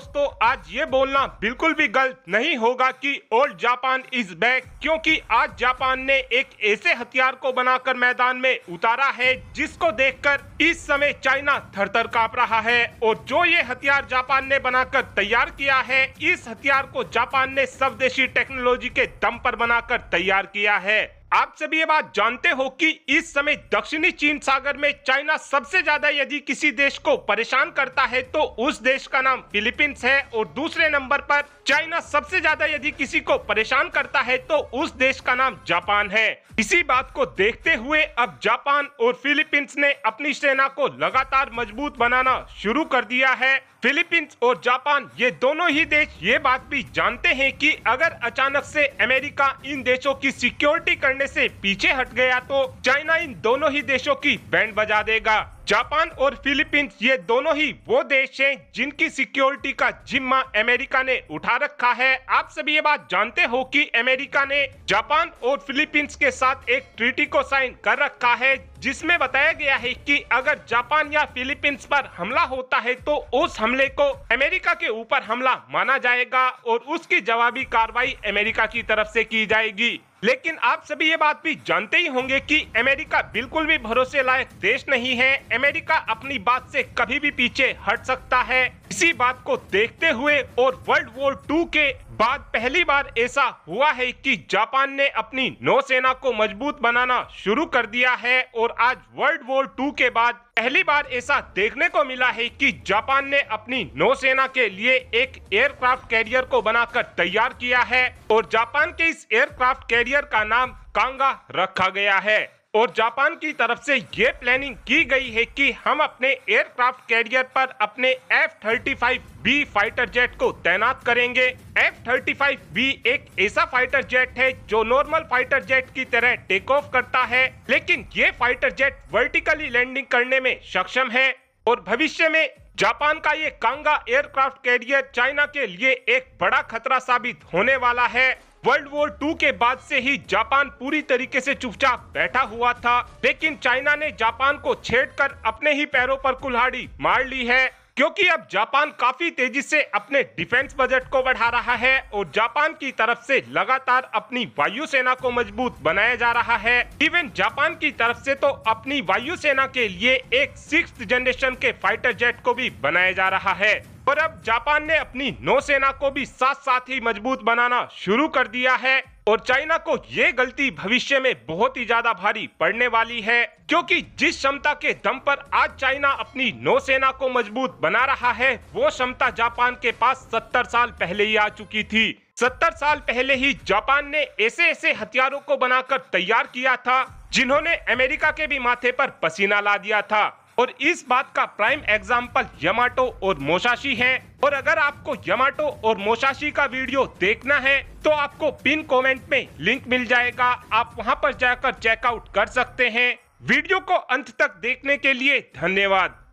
दोस्तों आज ये बोलना बिल्कुल भी गलत नहीं होगा कि ओल्ड जापान इज बैक क्योंकि आज जापान ने एक ऐसे हथियार को बनाकर मैदान में उतारा है जिसको देखकर इस समय चाइना थर थर काप रहा है और जो ये हथियार जापान ने बनाकर तैयार किया है इस हथियार को जापान ने स्वदेशी टेक्नोलॉजी के दम पर बनाकर तैयार किया है आप सभी ये बात जानते हो कि इस समय दक्षिणी चीन सागर में चाइना सबसे ज्यादा यदि किसी देश को परेशान करता है तो उस देश का नाम फिलीपींस है और दूसरे नंबर पर चाइना सबसे ज्यादा यदि किसी को परेशान करता है तो उस देश का नाम जापान है इसी बात को देखते हुए अब जापान और फिलीपींस ने अपनी सेना को लगातार मजबूत बनाना शुरू कर दिया है फिलीपींस और जापान ये दोनों ही देश ये बात भी जानते हैं कि अगर अचानक से अमेरिका इन देशों की सिक्योरिटी करने से पीछे हट गया तो चाइना इन दोनों ही देशों की बैंड बजा देगा जापान और फिलीपींस ये दोनों ही वो देश हैं जिनकी सिक्योरिटी का जिम्मा अमेरिका ने उठा रखा है आप सभी ये बात जानते हो कि अमेरिका ने जापान और फिलीपींस के साथ एक ट्रीटी को साइन कर रखा है जिसमें बताया गया है कि अगर जापान या फिलीपींस पर हमला होता है तो उस हमले को अमेरिका के ऊपर हमला माना जाएगा और उसकी जवाबी कार्रवाई अमेरिका की तरफ से की जाएगी लेकिन आप सभी ये बात भी जानते ही होंगे कि अमेरिका बिल्कुल भी भरोसे लायक देश नहीं है अमेरिका अपनी बात से कभी भी पीछे हट सकता है इसी बात को देखते हुए और वर्ल्ड वॉर टू के बाद पहली बार ऐसा हुआ है कि जापान ने अपनी नौसेना को मजबूत बनाना शुरू कर दिया है और आज वर्ल्ड वॉर टू के बाद पहली बार ऐसा देखने को मिला है कि जापान ने अपनी नौसेना के लिए एक एयरक्राफ्ट कैरियर को बनाकर तैयार किया है और जापान के इस एयरक्राफ्ट कैरियर का नाम कांगा रखा गया है और जापान की तरफ से ये प्लानिंग की गई है कि हम अपने एयरक्राफ्ट कैरियर पर अपने F thirty five B fighter jet को तैनात करेंगे एफ थर्टी फाइव बी एक ऐसा फाइटर जेट है जो नॉर्मल फाइटर जेट की तरह टेक ऑफ करता है लेकिन ये फाइटर जेट वर्टिकली लैंडिंग करने में सक्षम है और भविष्य में जापान का ये कांगा एयरक्राफ्ट कैरियर चाइना के लिए एक बड़ा खतरा साबित होने वाला है वर्ल्ड वॉर टू के बाद से ही जापान पूरी तरीके से चुपचाप बैठा हुआ था लेकिन चाइना ने जापान को छेड़कर अपने ही पैरों पर कुल्हाड़ी मार ली है क्योंकि अब जापान काफी तेजी से अपने डिफेंस बजट को बढ़ा रहा है और जापान की तरफ से लगातार अपनी वायुसेना को मजबूत बनाया जा रहा है इवन जापान की तरफ से तो अपनी वायुसेना के लिए एक सिक्स जनरेशन के फाइटर जेट को भी बनाया जा रहा है पर अब जापान ने अपनी नौसेना को भी साथ साथ ही मजबूत बनाना शुरू कर दिया है और चाइना को ये गलती भविष्य में बहुत ही ज्यादा भारी पड़ने वाली है क्योंकि जिस क्षमता के दम पर आज चाइना अपनी नौसेना को मजबूत बना रहा है वो क्षमता जापान के पास 70 साल पहले ही आ चुकी थी 70 साल पहले ही जापान ने ऐसे ऐसे हथियारों को बनाकर तैयार किया था जिन्होंने अमेरिका के भी माथे पर पसीना ला दिया था और इस बात का प्राइम एग्जाम्पल यमाटो और मोशाशी है और अगर आपको यमाटो और मोशाशी का वीडियो देखना है तो आपको पिन कमेंट में लिंक मिल जाएगा आप वहां पर जाकर चेकआउट कर सकते हैं वीडियो को अंत तक देखने के लिए धन्यवाद